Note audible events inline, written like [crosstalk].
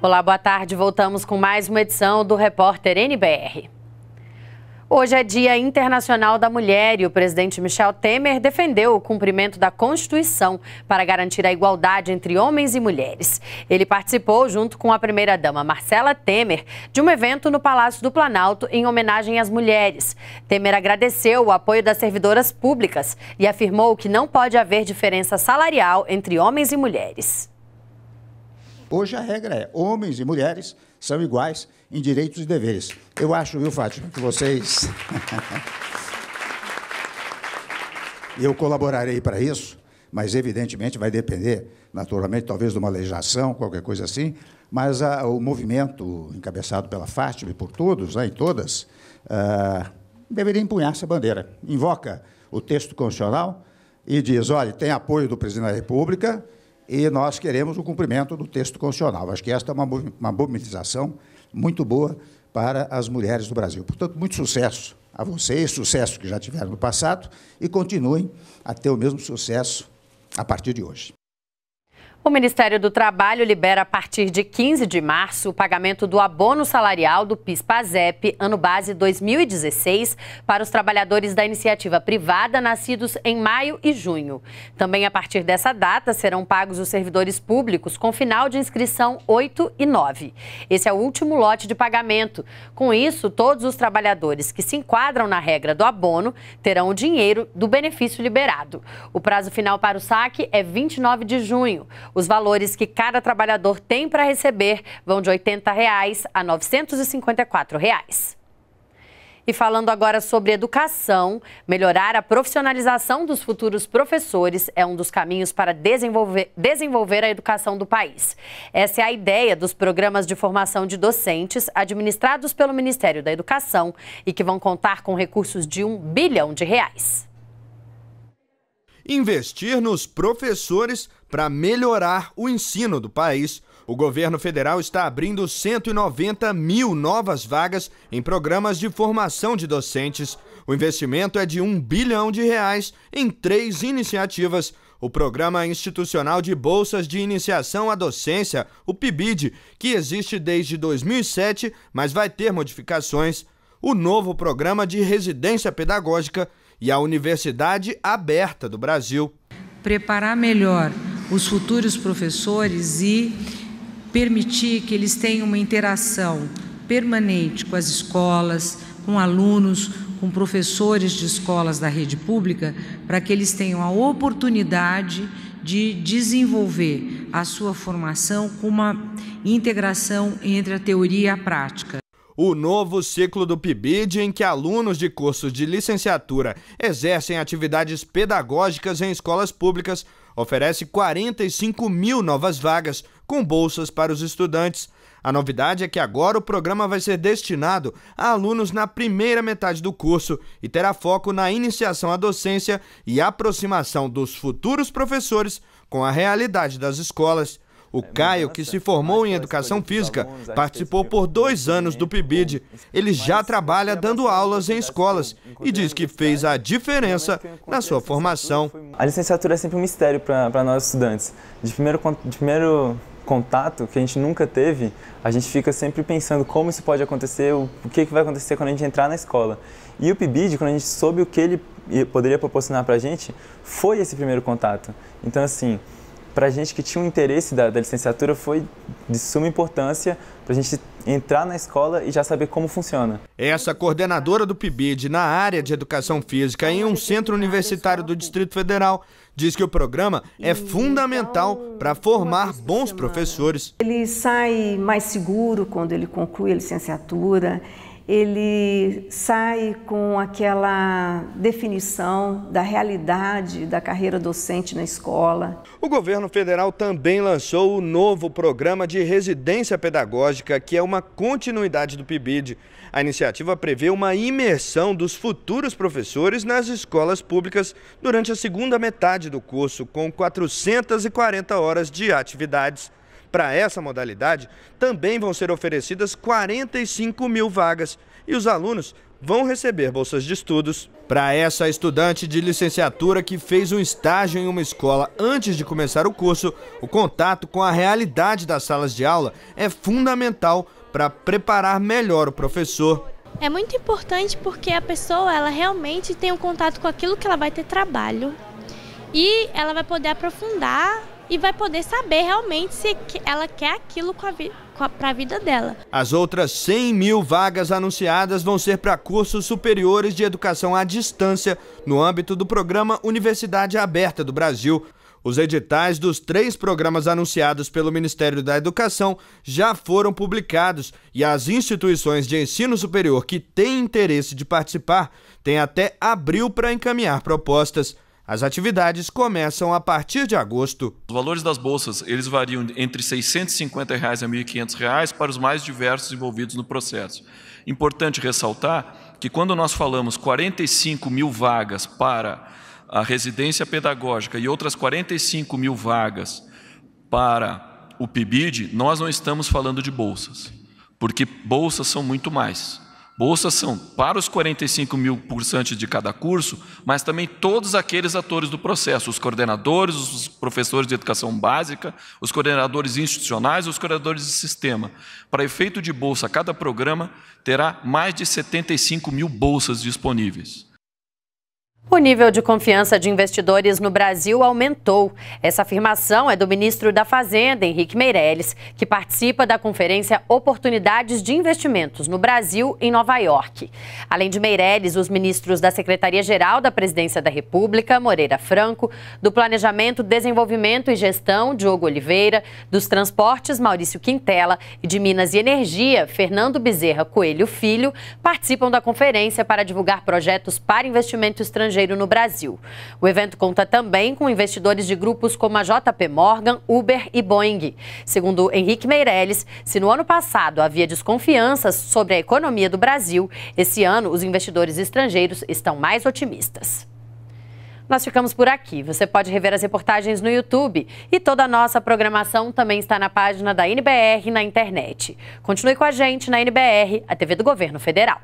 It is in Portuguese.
Olá, boa tarde. Voltamos com mais uma edição do Repórter NBR. Hoje é Dia Internacional da Mulher e o presidente Michel Temer defendeu o cumprimento da Constituição para garantir a igualdade entre homens e mulheres. Ele participou, junto com a primeira-dama Marcela Temer, de um evento no Palácio do Planalto em homenagem às mulheres. Temer agradeceu o apoio das servidoras públicas e afirmou que não pode haver diferença salarial entre homens e mulheres. Hoje a regra é homens e mulheres são iguais em direitos e deveres. Eu acho, viu, Fátima, que vocês. [laughs] Eu colaborarei para isso, mas evidentemente vai depender, naturalmente, talvez de uma legislação, qualquer coisa assim. Mas a, ah, o movimento encabeçado pela Fátima e por todos, né, e todas, uh, deveria empunhar essa bandeira. Invoca o texto constitucional e diz: olha, tem apoio do presidente da República e nós queremos o cumprimento do texto constitucional. Acho que esta é uma, uma mobilização muito boa para as mulheres do Brasil. Portanto, muito sucesso a vocês, sucesso que já tiveram no passado, e continuem a ter o mesmo sucesso a partir de hoje. O Ministério do Trabalho libera a partir de 15 de março o pagamento do abono salarial do PIS-PASEP ano base 2016 para os trabalhadores da iniciativa privada nascidos em maio e junho. Também a partir dessa data serão pagos os servidores públicos com final de inscrição 8 e 9. Esse é o último lote de pagamento. Com isso, todos os trabalhadores que se enquadram na regra do abono terão o dinheiro do benefício liberado. O prazo final para o saque é 29 de junho. Os valores que cada trabalhador tem para receber vão de R$ 80 reais a R$ 954. Reais. E falando agora sobre educação, melhorar a profissionalização dos futuros professores é um dos caminhos para desenvolver, desenvolver a educação do país. Essa é a ideia dos programas de formação de docentes administrados pelo Ministério da Educação e que vão contar com recursos de um bilhão de reais. Investir nos professores para melhorar o ensino do país, o governo federal está abrindo 190 mil novas vagas em programas de formação de docentes. O investimento é de um bilhão de reais em três iniciativas. O Programa Institucional de Bolsas de Iniciação à Docência, o PIBID, que existe desde 2007, mas vai ter modificações. O novo Programa de Residência Pedagógica e a Universidade Aberta do Brasil. Preparar melhor os futuros professores e permitir que eles tenham uma interação permanente com as escolas, com alunos, com professores de escolas da rede pública, para que eles tenham a oportunidade de desenvolver a sua formação com uma integração entre a teoria e a prática. O novo ciclo do PIBID, em que alunos de cursos de licenciatura exercem atividades pedagógicas em escolas públicas, oferece 45 mil novas vagas com bolsas para os estudantes. A novidade é que agora o programa vai ser destinado a alunos na primeira metade do curso e terá foco na iniciação à docência e aproximação dos futuros professores com a realidade das escolas. O é Caio, que se formou em educação física, participou por dois anos do PIBID. Ele já trabalha dando aulas em escolas e diz que fez a diferença na sua formação. A licenciatura é sempre um mistério para nós estudantes. De primeiro, de primeiro contato que a gente nunca teve, a gente fica sempre pensando como isso pode acontecer, o que, que vai acontecer quando a gente entrar na escola. E o PIBID, quando a gente soube o que ele poderia proporcionar para a gente, foi esse primeiro contato. Então, assim, para a gente que tinha um interesse da, da licenciatura foi de suma importância para a gente entrar na escola e já saber como funciona. Essa coordenadora do PIBID na área de educação física em um centro universitário do Distrito Federal diz que o programa é então, fundamental para formar bons professores. Ele sai mais seguro quando ele conclui a licenciatura, ele sai com aquela definição da realidade da carreira docente na escola. O governo federal também lançou o novo programa de residência pedagógica, que é uma continuidade do PIBID. A iniciativa prevê uma imersão dos futuros professores nas escolas públicas durante a segunda metade do curso, com 440 horas de atividades para essa modalidade, também vão ser oferecidas 45 mil vagas e os alunos vão receber bolsas de estudos. Para essa estudante de licenciatura que fez um estágio em uma escola antes de começar o curso, o contato com a realidade das salas de aula é fundamental para preparar melhor o professor. É muito importante porque a pessoa ela realmente tem um contato com aquilo que ela vai ter trabalho e ela vai poder aprofundar e vai poder saber realmente se ela quer aquilo com a vida para a vida dela. As outras 100 mil vagas anunciadas vão ser para cursos superiores de educação à distância no âmbito do programa Universidade Aberta do Brasil, os editais dos três programas anunciados pelo Ministério da Educação já foram publicados e as instituições de ensino superior que têm interesse de participar têm até abril para encaminhar propostas. As atividades começam a partir de agosto. Os valores das bolsas eles variam entre R$ 650 reais a R$ 1.500 para os mais diversos envolvidos no processo. Importante ressaltar que quando nós falamos 45 mil vagas para a residência pedagógica e outras 45 mil vagas para o PIBID, nós não estamos falando de bolsas, porque bolsas são muito mais. Bolsas são para os 45 mil cursantes de cada curso, mas também todos aqueles atores do processo, os coordenadores, os professores de educação básica, os coordenadores institucionais, os coordenadores de sistema. Para efeito de bolsa, cada programa terá mais de 75 mil bolsas disponíveis. O nível de confiança de investidores no Brasil aumentou. Essa afirmação é do ministro da Fazenda, Henrique Meirelles, que participa da conferência Oportunidades de Investimentos no Brasil, em Nova York. Além de Meirelles, os ministros da Secretaria-Geral da Presidência da República, Moreira Franco, do Planejamento, Desenvolvimento e Gestão, Diogo Oliveira, dos Transportes, Maurício Quintela, e de Minas e Energia, Fernando Bezerra Coelho Filho, participam da conferência para divulgar projetos para investimento estrangeiro estrangeiro no Brasil. O evento conta também com investidores de grupos como a JP Morgan, Uber e Boeing. Segundo Henrique Meirelles, se no ano passado havia desconfianças sobre a economia do Brasil, esse ano os investidores estrangeiros estão mais otimistas. Nós ficamos por aqui. Você pode rever as reportagens no YouTube e toda a nossa programação também está na página da NBR na internet. Continue com a gente na NBR, a TV do Governo Federal.